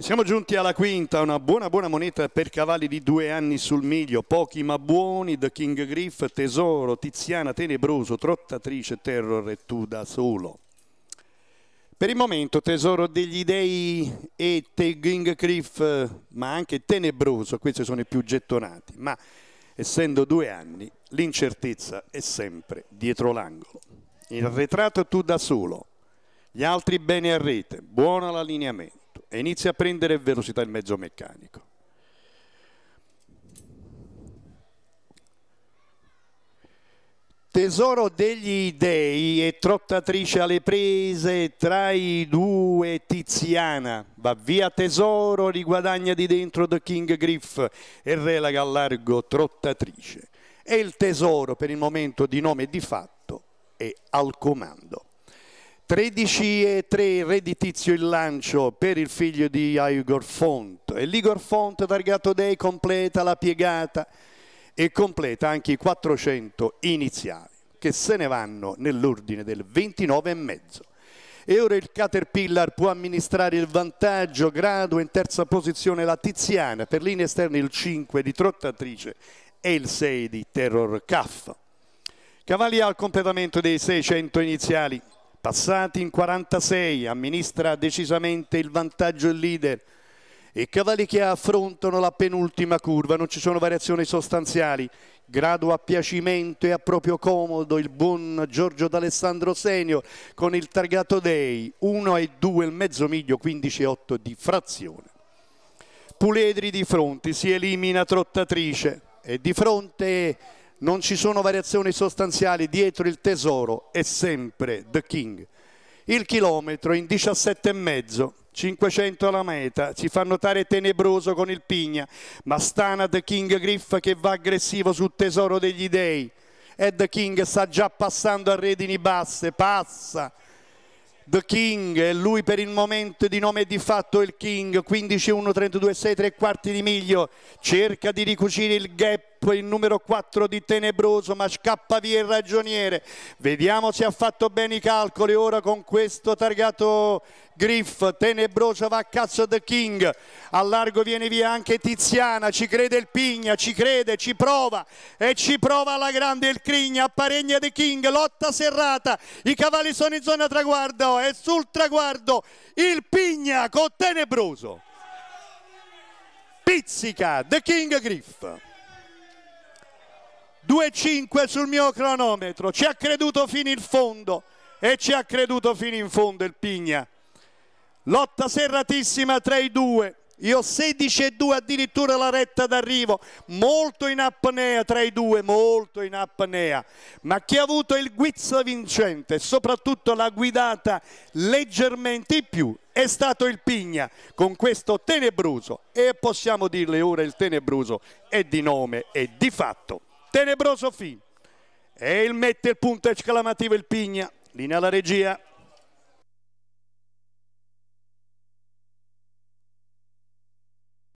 Siamo giunti alla quinta, una buona buona moneta per cavalli di due anni sul miglio, pochi ma buoni, The King Griff, Tesoro, Tiziana, Tenebroso, Trottatrice, Terror e Tu da solo. Per il momento Tesoro degli Dei e The King Griff, ma anche Tenebroso, questi sono i più gettonati, ma essendo due anni l'incertezza è sempre dietro l'angolo. Il retrato Tu da solo, gli altri bene a rete, buona buono l'allineamento e inizia a prendere velocità il mezzo meccanico. Tesoro degli dei e trottatrice alle prese tra i due Tiziana. Va via Tesoro, riguadagna di dentro The King Griff e relaga al largo trottatrice. E il Tesoro per il momento di nome e di fatto è al comando. 13,3 redditizio il lancio per il figlio di Igor Font e l'Igor Font targato Dei completa la piegata e completa anche i 400 iniziali che se ne vanno nell'ordine del 29,5. E ora il Caterpillar può amministrare il vantaggio, grado in terza posizione la Tiziana, per linee esterne il 5 di Trottatrice e il 6 di Terror Caff. Cavalli al completamento dei 600 iniziali. Passati in 46, amministra decisamente il vantaggio il leader. I cavalli che affrontano la penultima curva, non ci sono variazioni sostanziali. Grado a piacimento e a proprio comodo il buon Giorgio D'Alessandro Senior con il targato dei 1 e 2, il mezzo miglio 15 e 8 di frazione. Puledri di fronte, si elimina Trottatrice e di fronte non ci sono variazioni sostanziali dietro il tesoro, è sempre The King. Il chilometro in 17,5, 500 alla meta, si fa notare tenebroso con il pigna, ma stana The King Griff che va aggressivo sul tesoro degli dei. E The King sta già passando a redini basse, passa. The King e lui per il momento di nome e di fatto il King 15-1-32-6 3 quarti di miglio cerca di ricucire il gap poi il numero 4 di Tenebroso, ma scappa via il ragioniere. Vediamo se ha fatto bene i calcoli ora con questo targato Griff. Tenebroso va a cazzo The King. Al largo viene via anche Tiziana, ci crede il Pigna, ci crede, ci prova e ci prova alla grande il Crigna, apparegna The King, lotta serrata. I cavalli sono in zona traguardo e sul traguardo il Pigna con Tenebroso pizzica The King Griff. 2-5 sul mio cronometro, ci ha creduto fino in fondo e ci ha creduto fino in fondo il Pigna. Lotta serratissima tra i due, io 16 e 2 addirittura la retta d'arrivo, molto in apnea tra i due, molto in apnea, ma chi ha avuto il guizzo vincente soprattutto la guidata leggermente in più è stato il Pigna con questo tenebruso e possiamo dirle ora il tenebruso è di nome e di fatto tenebroso fin. E il mette il punto esclamativo il Pigna, linea alla regia.